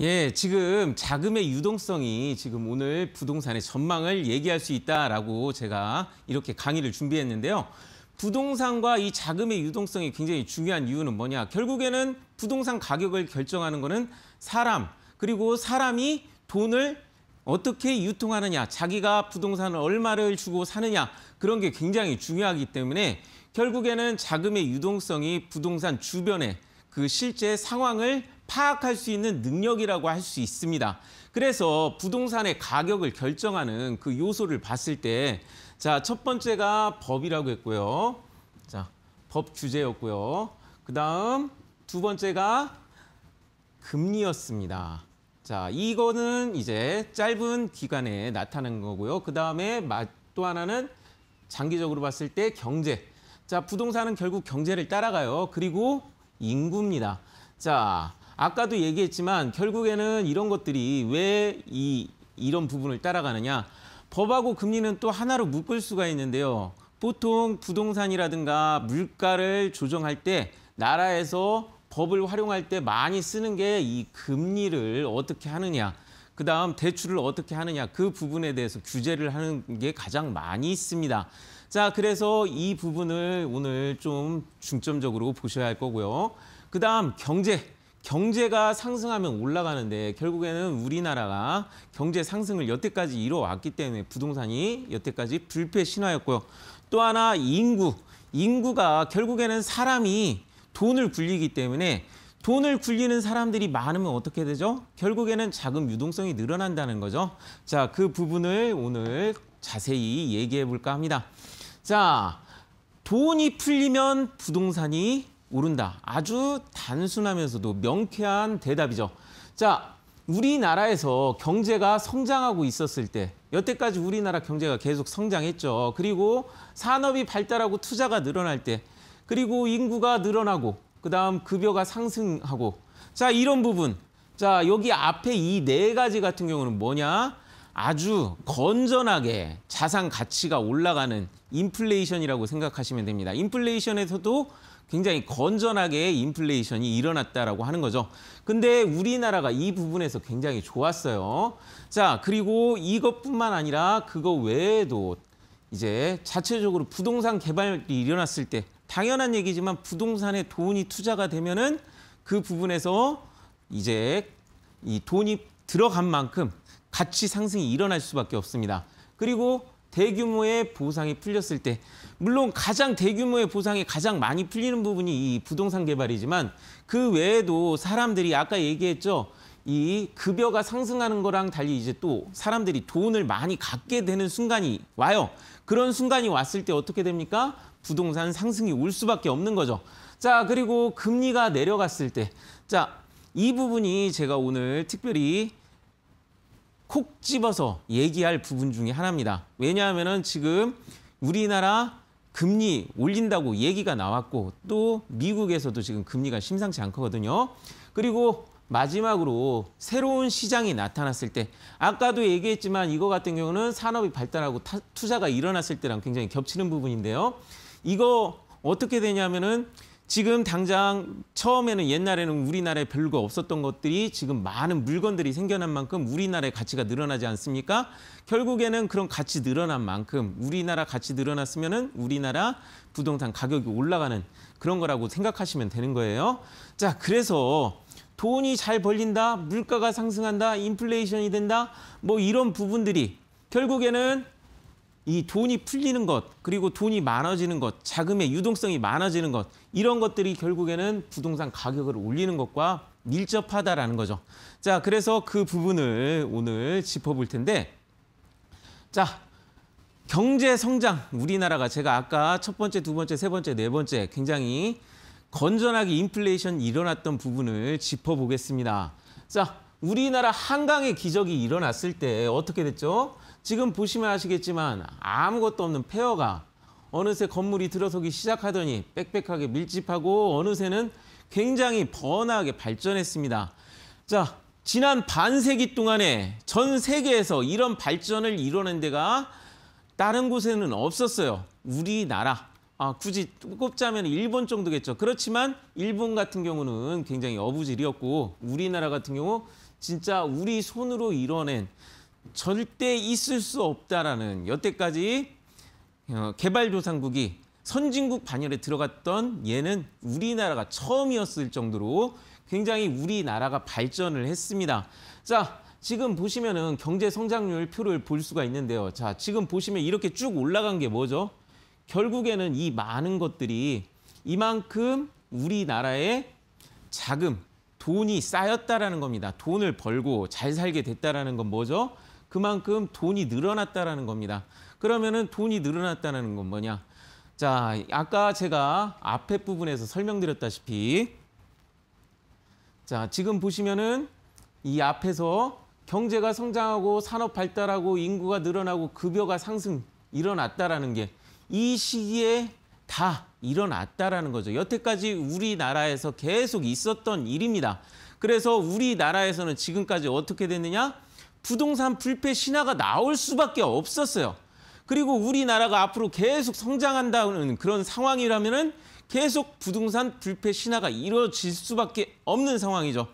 예, 지금 자금의 유동성이 지금 오늘 부동산의 전망을 얘기할 수 있다라고 제가 이렇게 강의를 준비했는데요. 부동산과 이 자금의 유동성이 굉장히 중요한 이유는 뭐냐? 결국에는 부동산 가격을 결정하는 거는 사람, 그리고 사람이 돈을 어떻게 유통하느냐, 자기가 부동산을 얼마를 주고 사느냐, 그런 게 굉장히 중요하기 때문에 결국에는 자금의 유동성이 부동산 주변에 그 실제 상황을 파악할 수 있는 능력이라고 할 수 있습니다. 그래서 부동산의 가격을 결정하는 그 요소를 봤을 때, 자, 첫 번째가 법이라고 했고요. 자, 법 규제였고요. 그 다음 두 번째가 금리였습니다. 자, 이거는 이제 짧은 기간에 나타난 거고요. 그 다음에 또 하나는 장기적으로 봤을 때 경제. 자, 부동산은 결국 경제를 따라가요. 그리고 인구입니다. 자, 아까도 얘기했지만 결국에는 이런 것들이 왜 이 이런 부분을 따라가느냐. 법하고 금리는 또 하나로 묶을 수가 있는데요. 보통 부동산이라든가 물가를 조정할 때 나라에서 법을 활용할 때 많이 쓰는 게 이 금리를 어떻게 하느냐. 그다음 대출을 어떻게 하느냐 그 부분에 대해서 규제를 하는 게 가장 많이 있습니다. 자, 그래서 이 부분을 오늘 좀 중점적으로 보셔야 할 거고요. 그다음 경제 경제가 상승하면 올라가는데 결국에는 우리나라가 경제 상승을 여태까지 이뤄왔기 때문에 부동산이 여태까지 불패 신화였고요. 또 하나 인구. 인구가 결국에는 사람이 돈을 굴리기 때문에 돈을 굴리는 사람들이 많으면 어떻게 되죠? 결국에는 자금 유동성이 늘어난다는 거죠. 자, 그 부분을 오늘 자세히 얘기해 볼까 합니다. 자, 돈이 풀리면 부동산이 오른다. 아주 단순하면서도 명쾌한 대답이죠. 자, 우리나라에서 경제가 성장하고 있었을 때 여태까지 우리나라 경제가 계속 성장했죠. 그리고 산업이 발달하고 투자가 늘어날 때 그리고 인구가 늘어나고 그다음 급여가 상승하고 자, 이런 부분. 자, 여기 앞에 이 네 가지 같은 경우는 뭐냐? 아주 건전하게 자산 가치가 올라가는 인플레이션이라고 생각하시면 됩니다. 인플레이션에서도 굉장히 건전하게 인플레이션이 일어났다라고 하는 거죠. 근데 우리나라가 이 부분에서 굉장히 좋았어요. 자, 그리고 이것뿐만 아니라 그거 외에도 이제 자체적으로 부동산 개발이 일어났을 때 당연한 얘기지만 부동산에 돈이 투자가 되면은 그 부분에서 이제 이 돈이 들어간 만큼 같이 상승이 일어날 수밖에 없습니다. 그리고 대규모의 보상이 풀렸을 때 물론 가장 대규모의 보상이 가장 많이 풀리는 부분이 이 부동산 개발이지만 그 외에도 사람들이 아까 얘기했죠. 이 급여가 상승하는 거랑 달리 이제 또 사람들이 돈을 많이 갖게 되는 순간이 와요. 그런 순간이 왔을 때 어떻게 됩니까? 부동산 상승이 올 수밖에 없는 거죠. 자, 그리고 금리가 내려갔을 때. 자, 이 부분이 제가 오늘 특별히 콕 집어서 얘기할 부분 중에 하나입니다. 왜냐하면 지금 우리나라 금리 올린다고 얘기가 나왔고 또 미국에서도 지금 금리가 심상치 않거든요. 그리고 마지막으로 새로운 시장이 나타났을 때 아까도 얘기했지만 이거 같은 경우는 산업이 발달하고 투자가 일어났을 때랑 굉장히 겹치는 부분인데요. 이거 어떻게 되냐면은 지금 당장 처음에는 옛날에는 우리나라에 별거 없었던 것들이 지금 많은 물건들이 생겨난 만큼 우리나라의 가치가 늘어나지 않습니까? 결국에는 그런 가치 늘어난 만큼 우리나라 가치 늘어났으면은 우리나라 부동산 가격이 올라가는 그런 거라고 생각하시면 되는 거예요. 자, 그래서 돈이 잘 벌린다, 물가가 상승한다, 인플레이션이 된다, 뭐 이런 부분들이 결국에는 이 돈이 풀리는 것, 그리고 돈이 많아지는 것, 자금의 유동성이 많아지는 것, 이런 것들이 결국에는 부동산 가격을 올리는 것과 밀접하다라는 거죠. 자, 그래서 그 부분을 오늘 짚어볼 텐데, 자, 경제 성장, 우리나라가 제가 아까 첫 번째, 두 번째, 세 번째, 네 번째 굉장히 건전하게 인플레이션 일어났던 부분을 짚어보겠습니다. 자, 우리나라 한강의 기적이 일어났을 때 어떻게 됐죠? 지금 보시면 아시겠지만 아무것도 없는 폐허가 어느새 건물이 들어서기 시작하더니 빽빽하게 밀집하고 어느새는 굉장히 번화하게 발전했습니다. 자, 지난 반세기 동안에 전 세계에서 이런 발전을 이뤄낸 데가 다른 곳에는 없었어요. 우리나라. 아, 굳이 꼽자면 일본 정도겠죠. 그렇지만 일본 같은 경우는 굉장히 어부질이었고 우리나라 같은 경우 진짜 우리 손으로 이뤄낸 절대 있을 수 없다라는 여태까지 어, 개발도상국이 선진국 반열에 들어갔던 예는 우리나라가 처음이었을 정도로 굉장히 우리나라가 발전을 했습니다. 자, 지금 보시면은 경제 성장률 표를 볼 수가 있는데요. 자, 지금 보시면 이렇게 쭉 올라간 게 뭐죠? 결국에는 이 많은 것들이 이만큼 우리나라의 자금, 돈이 쌓였다라는 겁니다. 돈을 벌고 잘 살게 됐다라는 건 뭐죠? 그만큼 돈이 늘어났다라는 겁니다. 그러면은 돈이 늘어났다는 건 뭐냐? 자, 아까 제가 앞에 부분에서 설명드렸다시피 자, 지금 보시면은 이 앞에서 경제가 성장하고 산업 발달하고 인구가 늘어나고 급여가 상승 일어났다라는 게 이 시기에 다 일어났다라는 거죠. 여태까지 우리나라에서 계속 있었던 일입니다. 그래서 우리나라에서는 지금까지 어떻게 됐느냐? 부동산 불패 신화가 나올 수밖에 없었어요. 그리고 우리나라가 앞으로 계속 성장한다는 그런 상황이라면 은 계속 부동산 불패 신화가 이루어질 수밖에 없는 상황이죠.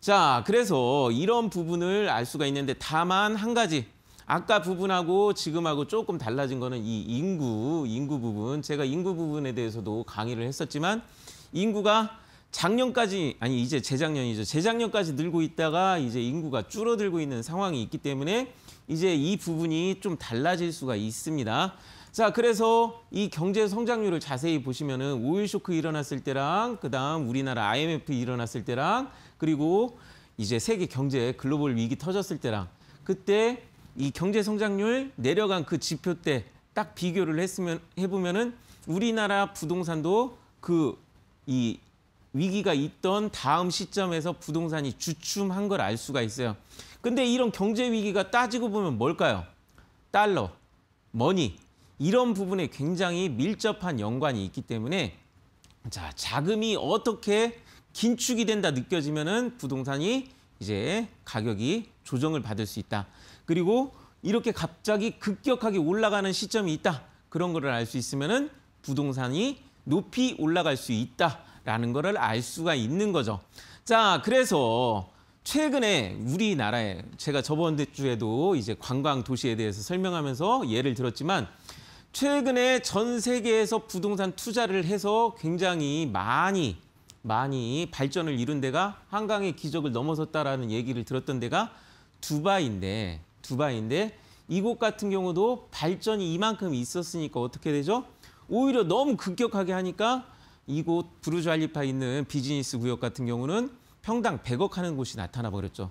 자, 그래서 이런 부분을 알 수가 있는데 다만 한 가지 아까 부분하고 지금하고 조금 달라진 거는 이 인구, 인구 부분. 제가 인구 부분에 대해서도 강의를 했었지만 인구가 작년까지 아니 이제 재작년이죠. 재작년까지 늘고 있다가 이제 인구가 줄어들고 있는 상황이 있기 때문에 이제 이 부분이 좀 달라질 수가 있습니다. 자, 그래서 이 경제 성장률을 자세히 보시면은 오일 쇼크 일어났을 때랑 그다음 우리나라 IMF 일어났을 때랑 그리고 이제 세계 경제 글로벌 위기 터졌을 때랑 그때 이 경제 성장률 내려간 그 지표 때 딱 비교를 했으면 해보면은 우리나라 부동산도 그이 위기가 있던 다음 시점에서 부동산이 주춤한 걸 알 수가 있어요. 근데 이런 경제 위기가 따지고 보면 뭘까요? 달러, 머니 이런 부분에 굉장히 밀접한 연관이 있기 때문에 자 자금이 어떻게 긴축이 된다 느껴지면은 부동산이 이제 가격이 조정을 받을 수 있다. 그리고 이렇게 갑자기 급격하게 올라가는 시점이 있다. 그런 거를 알수 있으면은 부동산이 높이 올라갈 수 있다. 라는 것을 알 수가 있는 거죠. 자, 그래서 최근에 우리나라에 제가 저번 주에도 이제 관광 도시에 대해서 설명하면서 예를 들었지만 최근에 전 세계에서 부동산 투자를 해서 굉장히 많이 많이 발전을 이룬 데가 한강의 기적을 넘어섰다라는 얘기를 들었던 데가 두바이인데 두바이인데 이곳 같은 경우도 발전이 이만큼 있었으니까 어떻게 되죠? 오히려 너무 급격하게 하니까 이곳 브루즈 알리파 있는 비즈니스 구역 같은 경우는 평당 100억 하는 곳이 나타나 버렸죠.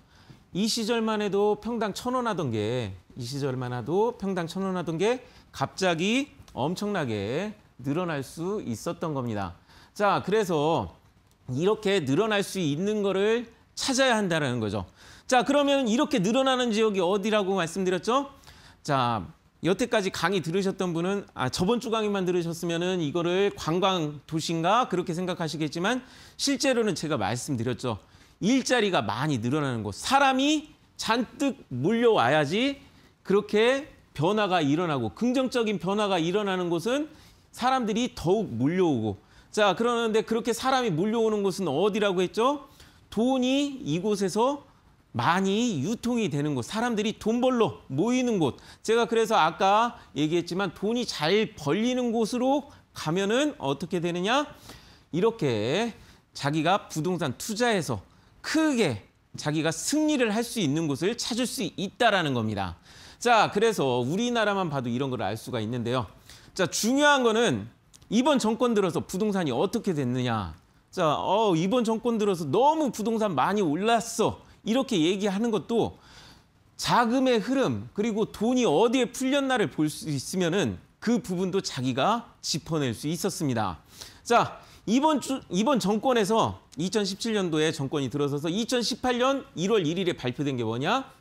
이 시절만 해도 평당 1 0 0 0원 하던 게 이 시절만 해도 평당 1 0 0 0원 하던 게 갑자기 엄청나게 늘어날 수 있었던 겁니다. 자, 그래서 이렇게 늘어날 수 있는 거를 찾아야 한다는 거죠. 자, 그러면 이렇게 늘어나는 지역이 어디라고 말씀드렸죠? 자, 여태까지 강의 들으셨던 분은 아 저번 주 강의만 들으셨으면은 이거를 관광 도시인가 그렇게 생각하시겠지만 실제로는 제가 말씀드렸죠. 일자리가 많이 늘어나는 곳. 사람이 잔뜩 몰려와야지 그렇게 변화가 일어나고 긍정적인 변화가 일어나는 곳은 사람들이 더욱 몰려오고 자 그러는데 그렇게 사람이 몰려오는 곳은 어디라고 했죠? 돈이 이곳에서 많이 유통이 되는 곳, 사람들이 돈 벌러 모이는 곳. 제가 그래서 아까 얘기했지만 돈이 잘 벌리는 곳으로 가면은 어떻게 되느냐? 이렇게 자기가 부동산 투자해서 크게 자기가 승리를 할 수 있는 곳을 찾을 수 있다라는 겁니다. 자, 그래서 우리나라만 봐도 이런 걸 알 수가 있는데요. 자, 중요한 거는 이번 정권 들어서 부동산이 어떻게 됐느냐. 자, 어, 이번 정권 들어서 너무 부동산 많이 올랐어. 이렇게 얘기하는 것도 자금의 흐름 그리고 돈이 어디에 풀렸나를 볼 수 있으면은 그 부분도 자기가 짚어낼 수 있었습니다. 자, 이번 주, 이번 정권에서 2017년도에 정권이 들어서서 2018년 1월 1일에 발표된 게 뭐냐?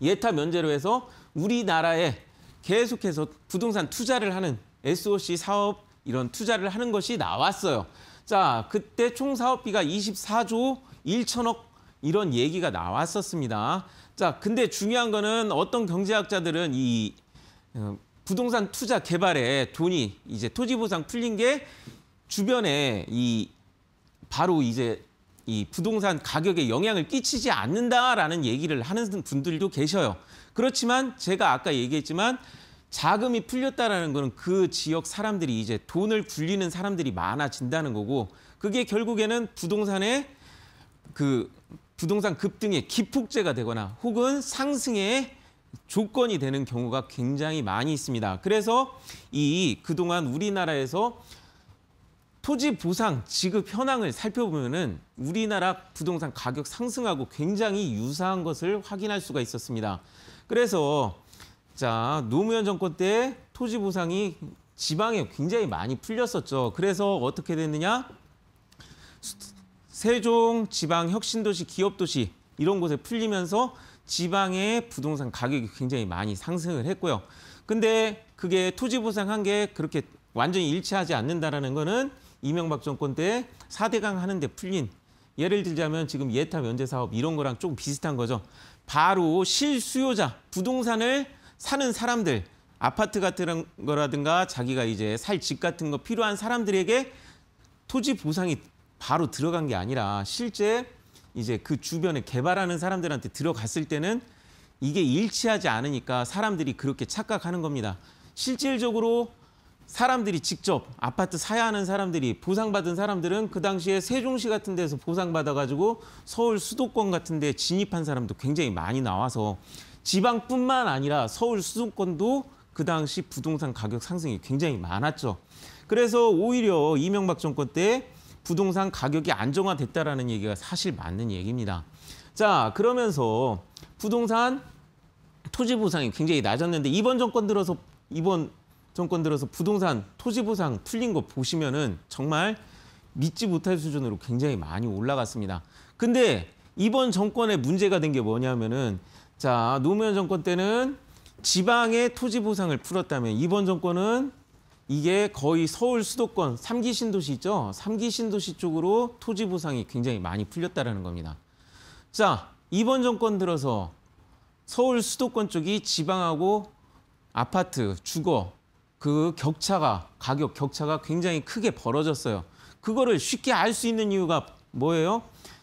예타 면제로 해서 우리나라에 계속해서 부동산 투자를 하는 SOC 사업 이런 투자를 하는 것이 나왔어요. 자, 그때 총 사업비가 24조 1천억 이런 얘기가 나왔었습니다. 자, 근데 중요한 거는 어떤 경제학자들은 이 어, 부동산 투자 개발에 돈이 이제 토지 보상 풀린 게 주변에 이 바로 이제 이 부동산 가격에 영향을 끼치지 않는다라는 얘기를 하는 분들도 계셔요. 그렇지만 제가 아까 얘기했지만 자금이 풀렸다라는 거는 그 지역 사람들이 이제 돈을 굴리는 사람들이 많아진다는 거고 그게 결국에는 부동산의 그 부동산 급등의 기폭제가 되거나 혹은 상승의 조건이 되는 경우가 굉장히 많이 있습니다. 그래서 이 그동안 우리나라에서 토지 보상 지급 현황을 살펴보면은 우리나라 부동산 가격 상승하고 굉장히 유사한 것을 확인할 수가 있었습니다. 그래서 자, 노무현 정권 때 토지 보상이 지방에 굉장히 많이 풀렸었죠. 그래서 어떻게 됐느냐? 세종 지방 혁신도시 기업도시 이런 곳에 풀리면서 지방의 부동산 가격이 굉장히 많이 상승을 했고요. 근데 그게 토지 보상한 게 그렇게 완전히 일치하지 않는다라는 거는 이명박 정권 때 4대강 하는데 풀린 예를 들자면 지금 예타 면제 사업 이런 거랑 조금 비슷한 거죠. 바로 실수요자 부동산을 사는 사람들 아파트 같은 거라든가 자기가 이제 살 집 같은 거 필요한 사람들에게 토지 보상이 바로 들어간 게 아니라 실제 이제 그 주변에 개발하는 사람들한테 들어갔을 때는 이게 일치하지 않으니까 사람들이 그렇게 착각하는 겁니다. 실질적으로 사람들이 직접 아파트 사야 하는 사람들이 보상받은 사람들은 그 당시에 세종시 같은 데서 보상받아가지고 서울 수도권 같은 데 진입한 사람도 굉장히 많이 나와서 지방뿐만 아니라 서울 수도권도 그 당시 부동산 가격 상승이 굉장히 많았죠. 그래서 오히려 이명박 정권 때 부동산 가격이 안정화됐다라는 얘기가 사실 맞는 얘기입니다. 자, 그러면서 부동산 토지 보상이 굉장히 낮았는데 이번 정권 들어서 이번 정권 들어서 부동산 토지 보상 풀린 거 보시면은 정말 믿지 못할 수준으로 굉장히 많이 올라갔습니다. 근데 이번 정권의 문제가 된 게 뭐냐면은 자, 노무현 정권 때는 지방의 토지 보상을 풀었다면 이번 정권은 이게 거의 서울 수도권 3기 신도시 죠3기 신도시 쪽으로 토지 보상이 굉장히 많이 풀렸다는 겁니다. 자, 이번 정권 들어서 서울 수도권 쪽이 지방하고 아파트, 주거 그 격차가 가격 격차가 굉장히 크게 벌어졌어요. 그거를 쉽게 알 수 있는 이유가 뭐예요?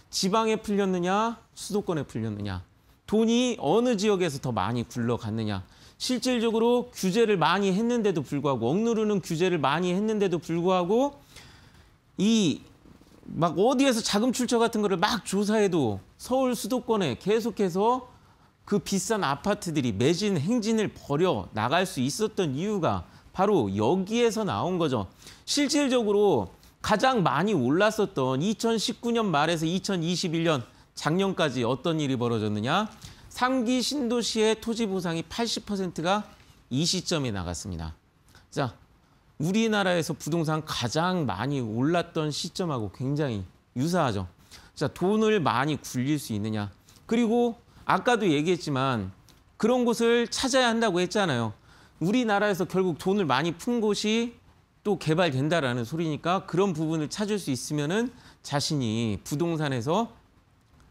지방에 풀렸느냐, 수도권에 풀렸느냐. 돈이 어느 지역에서 더 많이 굴러갔느냐. 실질적으로 규제를 많이 했는데도 불구하고 억누르는 규제를 많이 했는데도 불구하고 이 막 어디에서 자금 출처 같은 거를 막 조사해도 서울 수도권에 계속해서 그 비싼 아파트들이 매진 행진을 벌여 나갈 수 있었던 이유가 바로 여기에서 나온 거죠. 실질적으로 가장 많이 올랐었던 2019년 말에서 2021년 작년까지 어떤 일이 벌어졌느냐? 3기 신도시의 토지 보상이 80%가 이 시점에 나갔습니다. 자, 우리나라에서 부동산 가장 많이 올랐던 시점하고 굉장히 유사하죠. 자, 돈을 많이 굴릴 수 있느냐. 그리고 아까도 얘기했지만 그런 곳을 찾아야 한다고 했잖아요. 우리나라에서 결국 돈을 많이 푼 곳이 또 개발된다라는 소리니까 그런 부분을 찾을 수있으면 자신이 부동산에서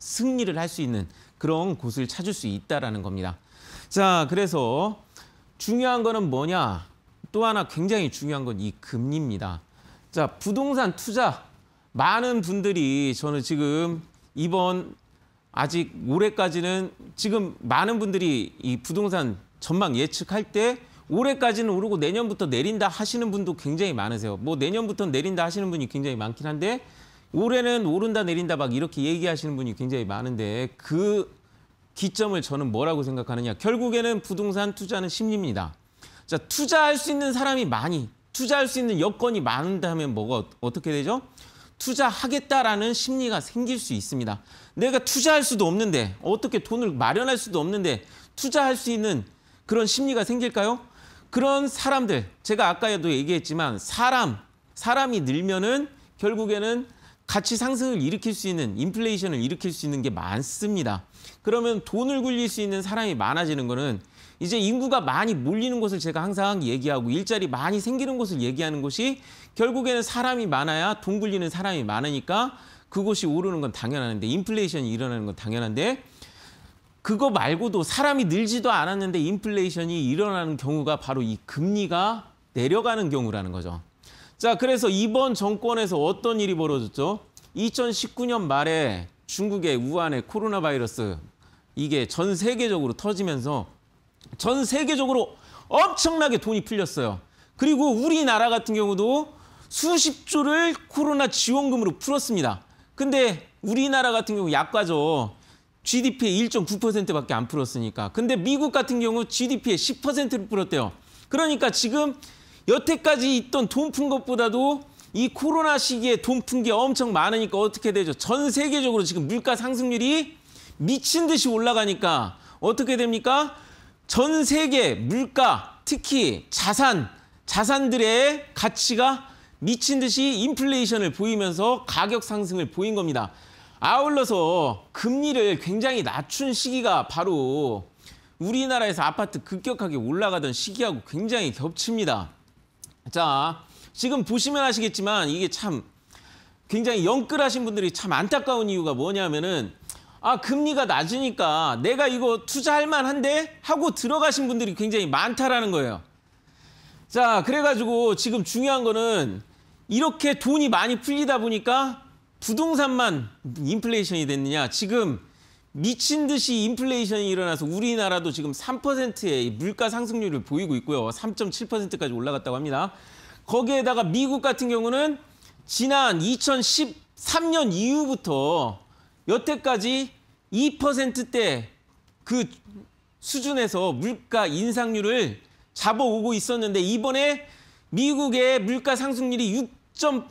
승리를 할 수 있는 그런 곳을 찾을 수 있다라는 겁니다. 자, 그래서 중요한 거는 뭐냐? 또 하나 굉장히 중요한 건 이 금리입니다. 자, 부동산 투자 많은 분들이 저는 지금 이번 아직 올해까지는 지금 많은 분들이 이 부동산 전망 예측할 때 올해까지는 오르고 내년부터 내린다 하시는 분도 굉장히 많으세요. 뭐 내년부터 내린다 하시는 분이 굉장히 많긴 한데 올해는 오른다 내린다 막 이렇게 얘기하시는 분이 굉장히 많은데 그 기점을 저는 뭐라고 생각하느냐. 결국에는 부동산 투자는 심리입니다. 자, 투자할 수 있는 사람이 많이, 투자할 수 있는 여건이 많다면 뭐가 어, 어떻게 되죠? 투자하겠다라는 심리가 생길 수 있습니다. 내가 투자할 수도 없는데 어떻게 돈을 마련할 수도 없는데 투자할 수 있는 그런 심리가 생길까요? 그런 사람들, 제가 아까도 얘기했지만 사람, 사람이 늘면은 결국에는 가치 상승을 일으킬 수 있는 인플레이션을 일으킬 수 있는 게 많습니다. 그러면 돈을 굴릴 수 있는 사람이 많아지는 거는 이제 인구가 많이 몰리는 곳을 제가 항상 얘기하고 일자리 많이 생기는 곳을 얘기하는 것이 결국에는 사람이 많아야 돈 굴리는 사람이 많으니까 그곳이 오르는 건 당연한데 인플레이션이 일어나는 건 당연한데 그거 말고도 사람이 늘지도 않았는데 인플레이션이 일어나는 경우가 바로 이 금리가 내려가는 경우라는 거죠. 자, 그래서 이번 정권에서 어떤 일이 벌어졌죠? 2019년 말에 중국의 우한의 코로나 바이러스 이게 전 세계적으로 터지면서 전 세계적으로 엄청나게 돈이 풀렸어요. 그리고 우리나라 같은 경우도 수십 조를 코로나 지원금으로 풀었습니다. 근데 우리나라 같은 경우 약과죠. GDP의 1.9%밖에 안 풀었으니까. 근데 미국 같은 경우 GDP의 10%를 풀었대요. 그러니까 지금 여태까지 있던 돈 푼 것보다도 이 코로나 시기에 돈 푼 게 엄청 많으니까 어떻게 되죠? 전 세계적으로 지금 물가 상승률이 미친 듯이 올라가니까 어떻게 됩니까? 전 세계 물가, 특히 자산, 자산들의 가치가 미친 듯이 인플레이션을 보이면서 가격 상승을 보인 겁니다. 아울러서 금리를 굉장히 낮춘 시기가 바로 우리나라에서 아파트 급격하게 올라가던 시기하고 굉장히 겹칩니다. 자, 지금 보시면 아시겠지만 이게 참 굉장히 영끌하신 분들이 참 안타까운 이유가 뭐냐면은 아 금리가 낮으니까 내가 이거 투자할 만한데 하고 들어가신 분들이 굉장히 많다라는 거예요. 자 그래가지고 지금 중요한 거는 이렇게 돈이 많이 풀리다 보니까 부동산만 인플레이션이 됐느냐 지금 미친 듯이 인플레이션이 일어나서 우리나라도 지금 3%의 물가 상승률을 보이고 있고요. 3.7%까지 올라갔다고 합니다. 거기에다가 미국 같은 경우는 지난 2013년 이후부터 여태까지 2%대 그 수준에서 물가 인상률을 잡아오고 있었는데 이번에 미국의 물가 상승률이 6.3%,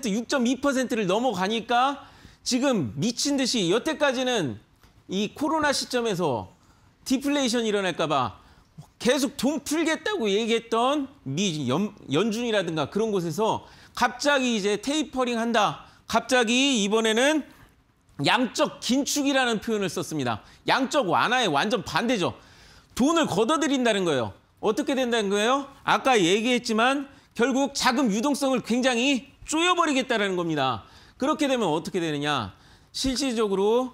6.2%를 넘어가니까 지금 미친 듯이 여태까지는 이 코로나 시점에서 디플레이션 이 일어날까 봐 계속 돈 풀겠다고 얘기했던 미 연, 연준이라든가 그런 곳에서 갑자기 이제 테이퍼링 한다. 갑자기 이번에는 양적 긴축이라는 표현을 썼습니다. 양적 완화에 완전 반대죠. 돈을 걷어들인다는 거예요. 어떻게 된다는 거예요? 아까 얘기했지만 결국 자금 유동성을 굉장히 쪼여버리겠다는 겁니다. 그렇게 되면 어떻게 되느냐? 실질적으로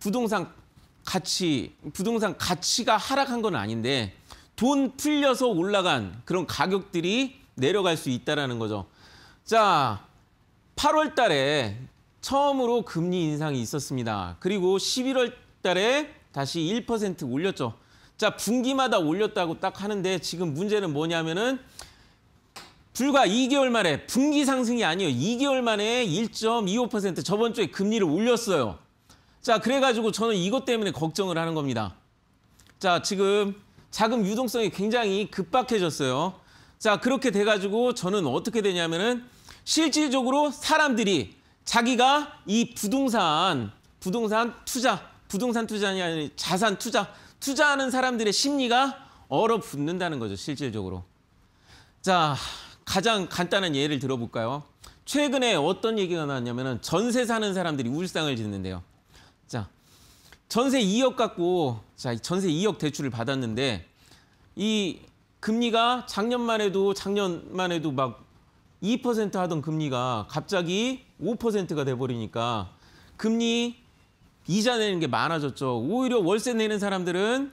부동산 가치, 부동산 가치가 하락한 건 아닌데 돈 풀려서 올라간 그런 가격들이 내려갈 수있다는 거죠. 자, 8월 달에 처음으로 금리 인상이 있었습니다. 그리고 11월 달에 다시 1% 올렸죠. 자, 분기마다 올렸다고 딱 하는데 지금 문제는 뭐냐면은 불과 2개월 만에 분기 상승이 아니에요. 2개월 만에 1.25% 저번 주에 금리를 올렸어요. 자, 그래가지고 저는 이것 때문에 걱정을 하는 겁니다. 자, 지금 자금 유동성이 굉장히 급박해졌어요. 자, 그렇게 돼가지고 저는 어떻게 되냐면은 실질적으로 사람들이 자기가 이 부동산, 부동산 투자, 부동산 투자냐아니 자산 투자, 투자하는 사람들의 심리가 얼어붙는다는 거죠, 실질적으로. 자, 가장 간단한 예를 들어볼까요? 최근에 어떤 얘기가 나왔냐면 전세 사는 사람들이 울상을 짓는데요. 자, 전세 2억 갖고 자 전세 2억 대출을 받았는데 이 금리가 작년만 해도 작년만 해도 막 2% 하던 금리가 갑자기 5%가 돼버리니까 금리 이자 내는 게 많아졌죠. 오히려 월세 내는 사람들은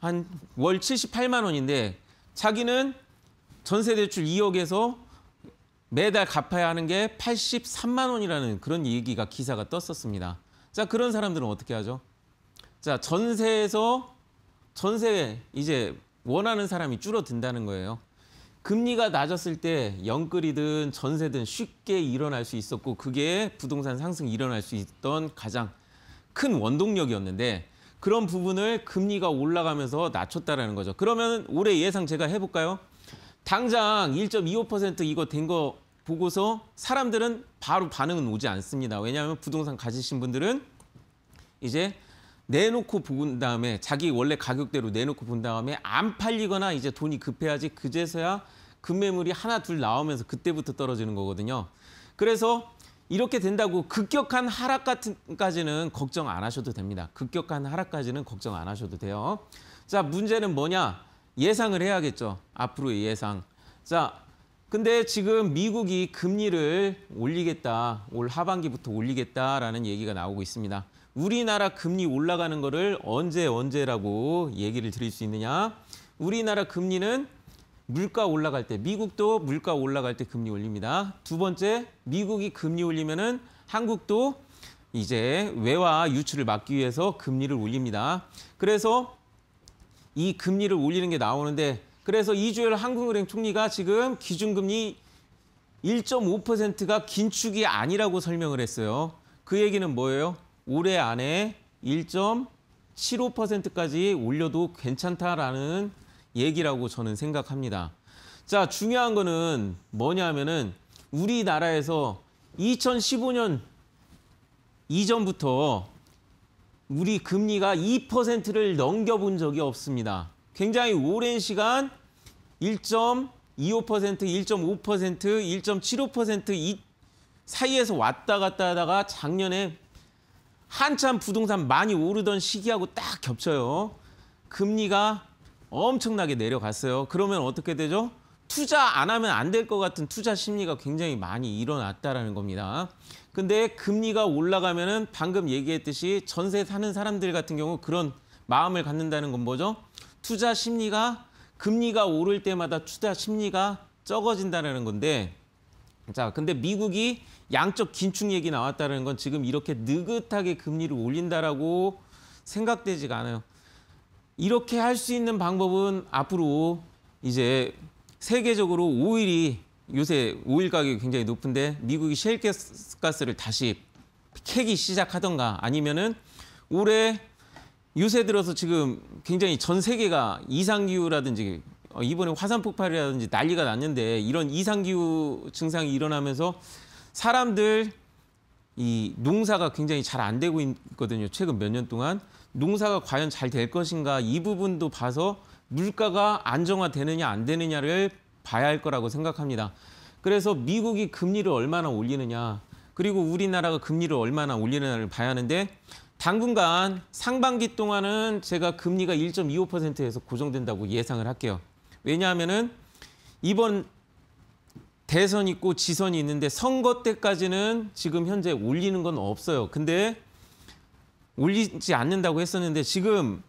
한 월 78만 원인데 자기는 전세 대출 2억에서 매달 갚아야 하는 게 83만 원이라는 그런 얘기가 기사가 떴었습니다. 자, 그런 사람들은 어떻게 하죠? 자, 전세에서 전세 이제 원하는 사람이 줄어든다는 거예요. 금리가 낮았을 때 연끌이든 전세든 쉽게 일어날 수 있었고 그게 부동산 상승이 일어날 수 있던 가장 큰 원동력이었는데 그런 부분을 금리가 올라가면서 낮췄다라는 거죠. 그러면 올해 예상 제가 해볼까요? 당장 1.25% 이거 된 거 보고서 사람들은 바로 반응은 오지 않습니다. 왜냐하면 부동산 가지신 분들은 이제 내놓고 본 다음에 자기 원래 가격대로 내놓고 본 다음에 안 팔리거나 이제 돈이 급해야지 그제서야 급매물이 하나 둘 나오면서 그때부터 떨어지는 거거든요. 그래서 이렇게 된다고 급격한 하락 같은까지는 걱정 안 하셔도 됩니다. 급격한 하락까지는 걱정 안 하셔도 돼요. 자 문제는 뭐냐? 예상을 해야겠죠. 앞으로의 예상. 자, 근데 지금 미국이 금리를 올리겠다. 올 하반기부터 올리겠다라는 얘기가 나오고 있습니다. 우리나라 금리 올라가는 거를 언제 언제라고 얘기를 드릴 수 있느냐? 우리나라 금리는 물가 올라갈 때, 미국도 물가 올라갈 때 금리 올립니다. 두 번째, 미국이 금리 올리면은 한국도 이제 외화 유출을 막기 위해서 금리를 올립니다. 그래서 이 금리를 올리는 게 나오는데 그래서 이주열 한국은행 총리가 지금 기준금리 1.5%가 긴축이 아니라고 설명을 했어요. 그 얘기는 뭐예요? 올해 안에 1.75%까지 올려도 괜찮다라는 얘기라고 저는 생각합니다. 자, 중요한 거는 뭐냐면은 우리나라에서 2015년 이전부터 우리 금리가 2%를 넘겨본 적이 없습니다. 굉장히 오랜 시간 1.25%, 1.5%, 1 7 5 사이에서 왔다 갔다 하다가 작년에 한참 부동산 많이 오르던 시기하고 딱 겹쳐요. 금리가 엄청나게 내려갔어요. 그러면 어떻게 되죠? 투자 안 하면 안 될 것 같은 투자 심리가 굉장히 많이 일어났다라는 겁니다. 근데 금리가 올라가면은 방금 얘기했듯이 전세 사는 사람들 같은 경우 그런 마음을 갖는다는 건 뭐죠? 투자 심리가 금리가 오를 때마다 투자 심리가 적어진다는 건데 자 근데 미국이 양적 긴축 얘기 나왔다는 건 지금 이렇게 느긋하게 금리를 올린다라고 생각되지가 않아요. 이렇게 할 수 있는 방법은 앞으로 이제 세계적으로 오일이 요새 오일 가격이 굉장히 높은데 미국이 셰일가스를 다시 캐기 시작하던가 아니면은 올해 요새 들어서 지금 굉장히 전 세계가 이상기후라든지 어, 이번에 화산 폭발이라든지 난리가 났는데 이런 이상기후 증상이 일어나면서 사람들 이 농사가 굉장히 잘 안 되고 있거든요. 최근 몇 년 동안 농사가 과연 잘 될 것인가 이 부분도 봐서 물가가 안정화되느냐 안 되느냐를 봐야 할 거라고 생각합니다. 그래서 미국이 금리를 얼마나 올리느냐 그리고 우리나라가 금리를 얼마나 올리느냐를 봐야 하는데 당분간 상반기 동안은 제가 금리가 1.25%에서 고정된다고 예상을 할게요. 왜냐하면은 이번 대선 있고 지선이 있는데 선거 때까지는 지금 현재 올리는 건 없어요. 근데 올리지 않는다고 했었는데 지금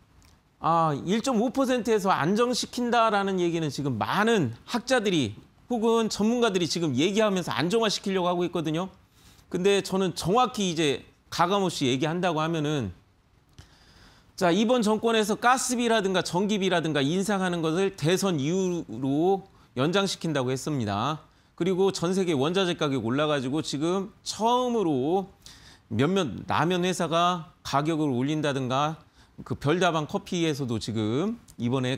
아, 1.5%에서 안정시킨다라는 얘기는 지금 많은 학자들이 혹은 전문가들이 지금 얘기하면서 안정화시키려고 하고 있거든요. 근데 저는 정확히 이제 가감없이 얘기한다고 하면은 자, 이번 정권에서 가스비라든가 전기비라든가 인상하는 것을 대선 이후로 연장시킨다고 했습니다. 그리고 전 세계 원자재 가격 이 올라가지고 지금 처음으로 몇몇 라면 회사가 가격을 올린다든가 그 별다방 커피에서도 지금 이번에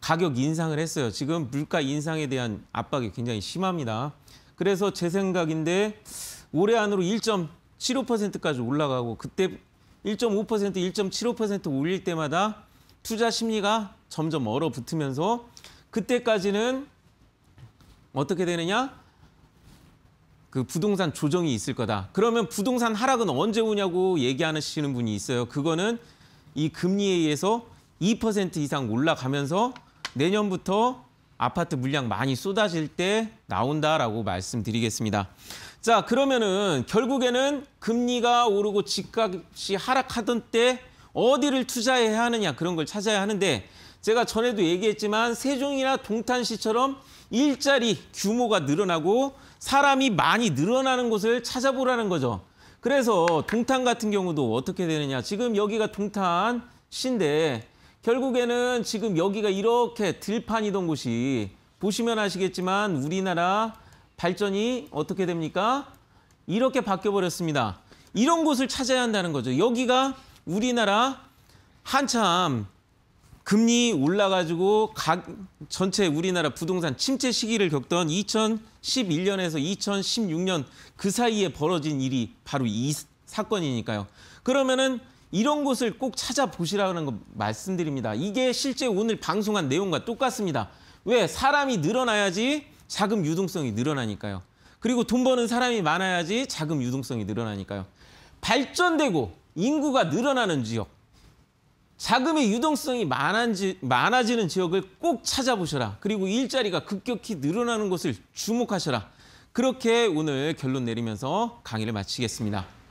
가격 인상을 했어요. 지금 물가 인상에 대한 압박이 굉장히 심합니다. 그래서 제 생각인데 올해 안으로 1.75%까지 올라가고 그때 1.5%, 1.75% 올릴 때마다 투자 심리가 점점 얼어붙으면서 그때까지는 어떻게 되느냐? 그 부동산 조정이 있을 거다. 그러면 부동산 하락은 언제 오냐고 얘기하시는 분이 있어요. 그거는 이 금리에 의해서 2% 이상 올라가면서 내년부터 아파트 물량 많이 쏟아질 때 나온다라고 말씀드리겠습니다. 자, 그러면은 결국에는 금리가 오르고 집값이 하락하던 때 어디를 투자해야 하느냐 그런 걸 찾아야 하는데 제가 전에도 얘기했지만 세종이나 동탄시처럼 일자리 규모가 늘어나고 사람이 많이 늘어나는 곳을 찾아보라는 거죠. 그래서 동탄 같은 경우도 어떻게 되느냐. 지금 여기가 동탄 시인데 결국에는 지금 여기가 이렇게 들판이던 곳이 보시면 아시겠지만 우리나라 발전이 어떻게 됩니까? 이렇게 바뀌어버렸습니다. 이런 곳을 찾아야 한다는 거죠. 여기가 우리나라 한참 금리 올라가지고 각 전체 우리나라 부동산 침체 시기를 겪던 2011년에서 2016년 그 사이에 벌어진 일이 바로 이 사건이니까요. 그러면은 이런 곳을 꼭 찾아보시라는 거 말씀드립니다. 이게 실제 오늘 방송한 내용과 똑같습니다. 왜? 사람이 늘어나야지 자금 유동성이 늘어나니까요. 그리고 돈 버는 사람이 많아야지 자금 유동성이 늘어나니까요. 발전되고 인구가 늘어나는 지역, 자금의 유동성이 많아지, 많아지는 지역을 꼭 찾아보셔라. 그리고 일자리가 급격히 늘어나는 것을 주목하셔라. 그렇게 오늘 결론 내리면서 강의를 마치겠습니다.